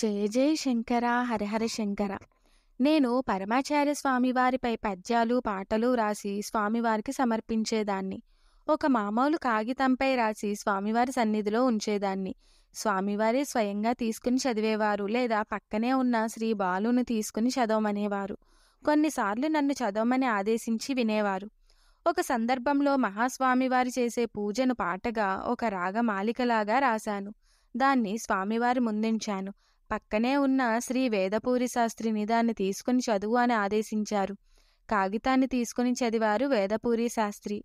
జయ జయ శంకర హరిహర శంకర నేను పరమాచార్య స్వామివారిపై పద్యాలు పాటలు రాసి స్వామివారికి సమర్పించేదాన్ని ఒక మామూలు కాగితంపై రాసి స్వామివారి సన్నిధిలో ఉంచేదాన్ని స్వామివారే స్వయంగా తీసుకుని చదివేవారు లేదా పక్కనే ఉన్న శ్రీ బాలుని తీసుకుని చదవమనేవారు కొన్నిసార్లు నన్ను చదవమని ఆదేశించి వినేవారు ఒక సందర్భంలో మహాస్వామివారి చేసే పూజను పాటగా ఒక రాగమాలికలాగా రాశాను దాన్ని స్వామివారి ముందించాను పక్కనే ఉన్న శ్రీ వేదపూరి శాస్త్రిని దాన్ని తీసుకుని చదువు అని ఆదేశించారు కాగితాన్ని తీసుకుని చదివారు వేదపూరి శాస్త్రి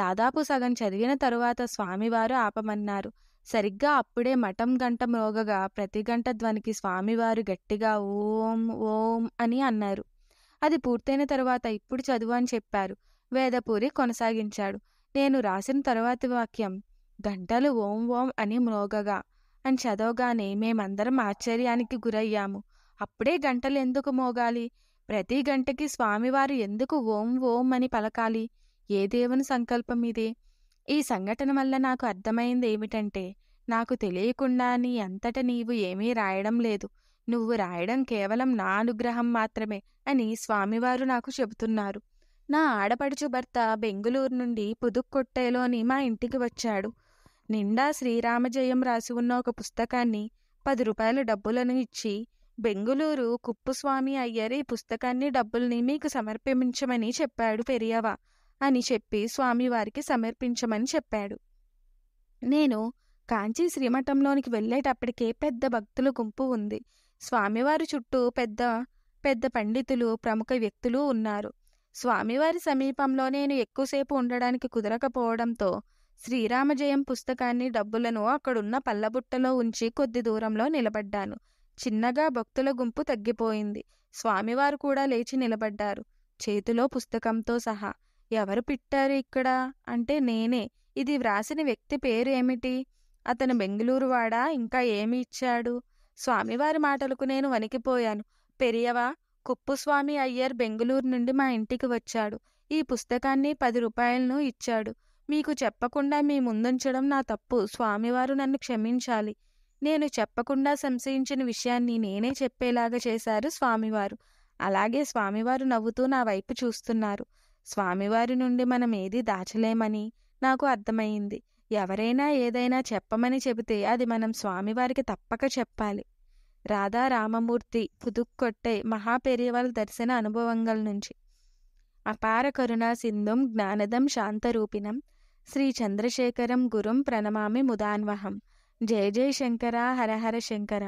దాదాపు సగం చదివిన తరువాత స్వామివారు ఆపమన్నారు సరిగ్గా అప్పుడే మఠం గంట మ్రోగగా ప్రతి గంట ధ్వనికి స్వామివారు గట్టిగా ఓం ఓం అని అన్నారు అది పూర్తయిన తరువాత ఇప్పుడు చదువు అని చెప్పారు వేదపూరి కొనసాగించాడు నేను రాసిన తరువాతి వాక్యం గంటలు ఓం ఓం అని మ్రోగగా అని చదవగానే మేమందరం ఆశ్చర్యానికి గురయ్యాము అప్పుడే గంటలు ఎందుకు మోగాలి ప్రతి గంటకి స్వామివారు ఎందుకు ఓం ఓం అని పలకాలి ఏ దేవుని సంకల్పం ఇదే ఈ సంఘటన వల్ల నాకు అర్థమైంది ఏమిటంటే నాకు తెలియకుండా నీ అంతట నీవు ఏమీ రాయడం లేదు నువ్వు రాయడం కేవలం నా అనుగ్రహం మాత్రమే అని స్వామివారు నాకు చెబుతున్నారు నా ఆడపడుచు భర్త బెంగుళూరు నుండి పుదుక్కొట్టేలోని మా ఇంటికి వచ్చాడు నిండా శ్రీరామ జయం రాసి ఉన్న ఒక పుస్తకాన్ని పది రూపాయల డబ్బులను ఇచ్చి బెంగుళూరు కుప్పుస్వామి అయ్యారు ఈ పుస్తకాన్ని డబ్బుల్ని మీకు సమర్పించమని చెప్పాడు పెరియవ అని చెప్పి స్వామివారికి సమర్పించమని చెప్పాడు నేను కాంచీ శ్రీమఠంలోనికి వెళ్ళేటప్పటికే పెద్ద భక్తుల గుంపు ఉంది స్వామివారి చుట్టూ పెద్ద పెద్ద పండితులు ప్రముఖ వ్యక్తులు ఉన్నారు స్వామివారి సమీపంలో నేను ఎక్కువసేపు ఉండడానికి కుదరకపోవడంతో శ్రీరామజయం పుస్తకాన్ని డబ్బులను అక్కడున్న పల్లబుట్టలో ఉంచి కొద్ది దూరంలో నిలబడ్డాను చిన్నగా భక్తుల గుంపు తగ్గిపోయింది స్వామివారు కూడా లేచి నిలబడ్డారు చేతిలో పుస్తకంతో సహా ఎవరు పిట్టారు ఇక్కడ అంటే నేనే ఇది వ్రాసిన వ్యక్తి పేరేమిటి అతను బెంగళూరు వాడా ఇంకా ఏమి ఇచ్చాడు స్వామివారి మాటలకు నేను వణికిపోయాను పెరియవా కుప్పుస్వామి అయ్యర్ బెంగళూరు నుండి మా ఇంటికి వచ్చాడు ఈ పుస్తకాన్ని పది రూపాయలను ఇచ్చాడు మీకు చెప్పకుండా మీ ముందుంచడం నా తప్పు స్వామివారు నన్ను క్షమించాలి నేను చెప్పకుండా సంశయించిన విషయాన్ని నేనే చెప్పేలాగా చేశారు స్వామివారు అలాగే స్వామివారు నవ్వుతూ నా వైపు చూస్తున్నారు స్వామివారి నుండి మనం ఏది దాచలేమని నాకు అర్థమైంది ఎవరైనా ఏదైనా చెప్పమని చెబితే అది మనం స్వామివారికి తప్పక చెప్పాలి రాధా రామమూర్తి పుదుక్కొట్టే మహాపెరియవల్ దర్శన అనుభవంగల నుంచి అపార కరుణా సింధుం జ్ఞానదం శాంతరూపిణం శ్రీ చంద్రశేఖరం గురుం ప్రణమామి ముదాన్వహం జయ జయ శంకర హర హర శంకర